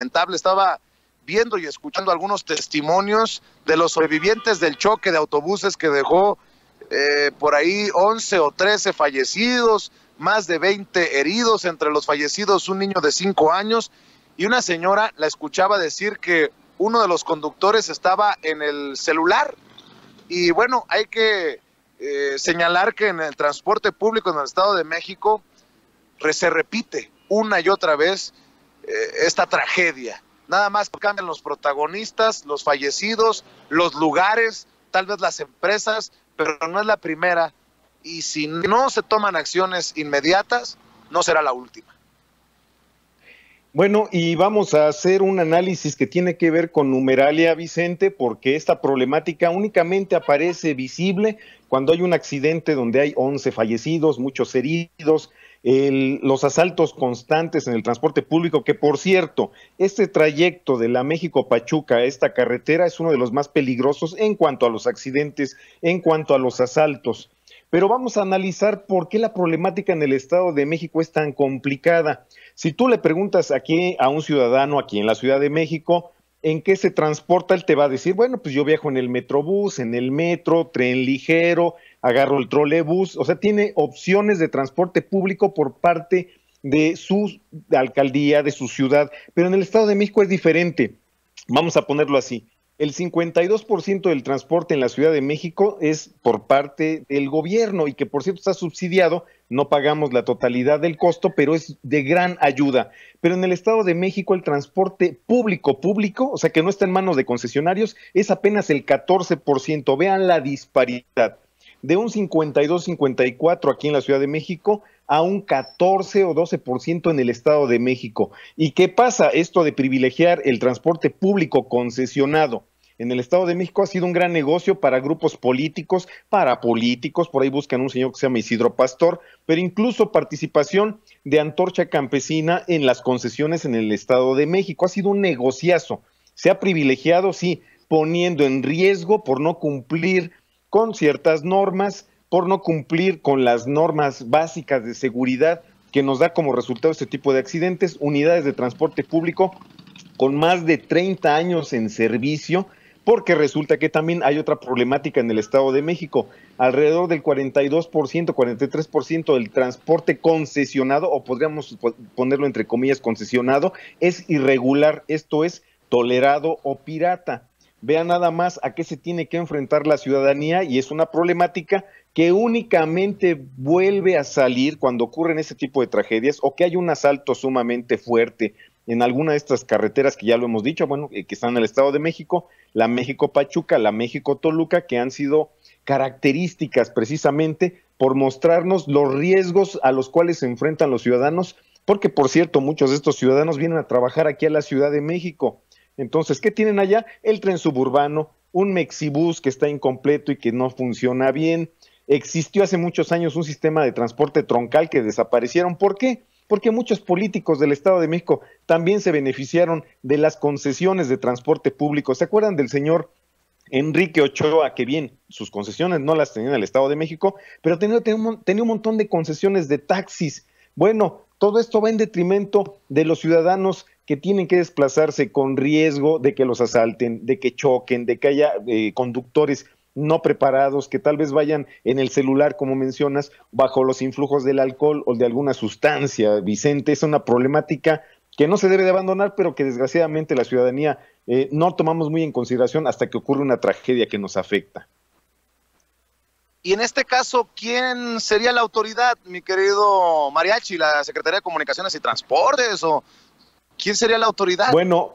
Estaba viendo y escuchando algunos testimonios de los sobrevivientes del choque de autobuses que dejó eh, por ahí 11 o 13 fallecidos, más de 20 heridos, entre los fallecidos un niño de 5 años y una señora la escuchaba decir que uno de los conductores estaba en el celular. Y bueno, hay que eh, señalar que en el transporte público en el Estado de México se repite una y otra vez eh, esta tragedia. Nada más cambian los protagonistas, los fallecidos, los lugares, tal vez las empresas, pero no es la primera. Y si no se toman acciones inmediatas, no será la última. Bueno, y vamos a hacer un análisis que tiene que ver con numeralia, Vicente, porque esta problemática únicamente aparece visible cuando hay un accidente donde hay 11 fallecidos, muchos heridos, los asaltos constantes en el transporte público, que por cierto, este trayecto de la México-Pachuca a esta carretera es uno de los más peligrosos en cuanto a los accidentes, en cuanto a los asaltos. Pero vamos a analizar por qué la problemática en el Estado de México es tan complicada. Si tú le preguntas aquí a un ciudadano aquí en la Ciudad de México en qué se transporta, él te va a decir, bueno, pues yo viajo en el metrobús, en el metro, tren ligero, agarro el trolebús, o sea, tiene opciones de transporte público por parte de su alcaldía, de su ciudad, pero en el Estado de México es diferente. Vamos a ponerlo así el 52% del transporte en la Ciudad de México es por parte del gobierno y que por cierto está subsidiado, no pagamos la totalidad del costo, pero es de gran ayuda. Pero en el Estado de México el transporte público público, o sea que no está en manos de concesionarios, es apenas el 14%. Vean la disparidad de un 52-54 aquí en la Ciudad de México a un 14 o 12% en el Estado de México. ¿Y qué pasa? Esto de privilegiar el transporte público concesionado en el Estado de México ha sido un gran negocio para grupos políticos, para políticos, por ahí buscan un señor que se llama Isidro Pastor, pero incluso participación de Antorcha Campesina en las concesiones en el Estado de México. Ha sido un negociazo. Se ha privilegiado, sí, poniendo en riesgo por no cumplir con ciertas normas por no cumplir con las normas básicas de seguridad que nos da como resultado este tipo de accidentes, unidades de transporte público con más de 30 años en servicio, porque resulta que también hay otra problemática en el Estado de México. Alrededor del 42%, 43% del transporte concesionado, o podríamos ponerlo entre comillas concesionado, es irregular, esto es tolerado o pirata vea nada más a qué se tiene que enfrentar la ciudadanía y es una problemática que únicamente vuelve a salir cuando ocurren ese tipo de tragedias o que hay un asalto sumamente fuerte en alguna de estas carreteras que ya lo hemos dicho, bueno, eh, que están en el Estado de México, la México-Pachuca, la México-Toluca, que han sido características precisamente por mostrarnos los riesgos a los cuales se enfrentan los ciudadanos, porque por cierto, muchos de estos ciudadanos vienen a trabajar aquí a la Ciudad de México entonces, ¿qué tienen allá? El tren suburbano, un mexibús que está incompleto y que no funciona bien. Existió hace muchos años un sistema de transporte troncal que desaparecieron. ¿Por qué? Porque muchos políticos del Estado de México también se beneficiaron de las concesiones de transporte público. ¿Se acuerdan del señor Enrique Ochoa, que bien, sus concesiones no las tenía el Estado de México, pero tenía, un montón de concesiones de taxis. Bueno, todo esto va en detrimento de los ciudadanos que tienen que desplazarse con riesgo de que los asalten, de que choquen, de que haya eh, conductores no preparados, que tal vez vayan en el celular, como mencionas, bajo los influjos del alcohol o de alguna sustancia. Vicente, es una problemática que no se debe de abandonar, pero que desgraciadamente la ciudadanía eh, no tomamos muy en consideración hasta que ocurre una tragedia que nos afecta. Y en este caso, ¿quién sería la autoridad, mi querido Mariachi? ¿La Secretaría de Comunicaciones y Transportes o ¿quién sería la autoridad? Bueno,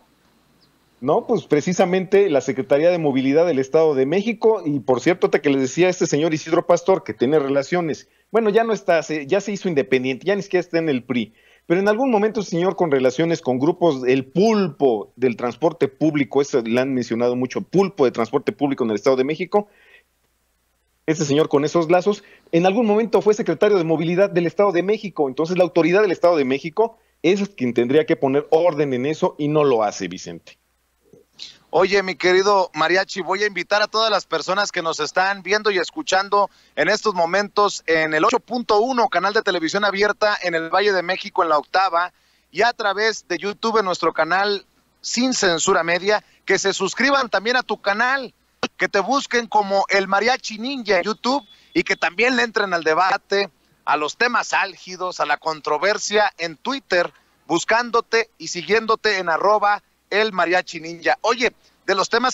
no, pues precisamente la Secretaría de Movilidad del Estado de México y por cierto, te que les decía este señor Isidro Pastor que tiene relaciones. Bueno, ya no está, ya se hizo independiente, ya ni siquiera está en el PRI. Pero en algún momento, señor, con relaciones con grupos, el pulpo del transporte público, eso le han mencionado mucho, pulpo de transporte público en el Estado de México, este señor con esos lazos, en algún momento fue secretario de Movilidad del Estado de México. Entonces, la autoridad del Estado de México es quien tendría que poner orden en eso y no lo hace Vicente. Oye, mi querido Mariachi, voy a invitar a todas las personas que nos están viendo y escuchando en estos momentos en el 8.1, canal de televisión abierta en el Valle de México, en la octava, y a través de YouTube en nuestro canal Sin Censura Media, que se suscriban también a tu canal, que te busquen como el Mariachi Ninja en YouTube y que también le entren al debate, a los temas álgidos, a la controversia en Twitter, buscándote y siguiéndote en arroba el mariachi ninja. Oye, de los temas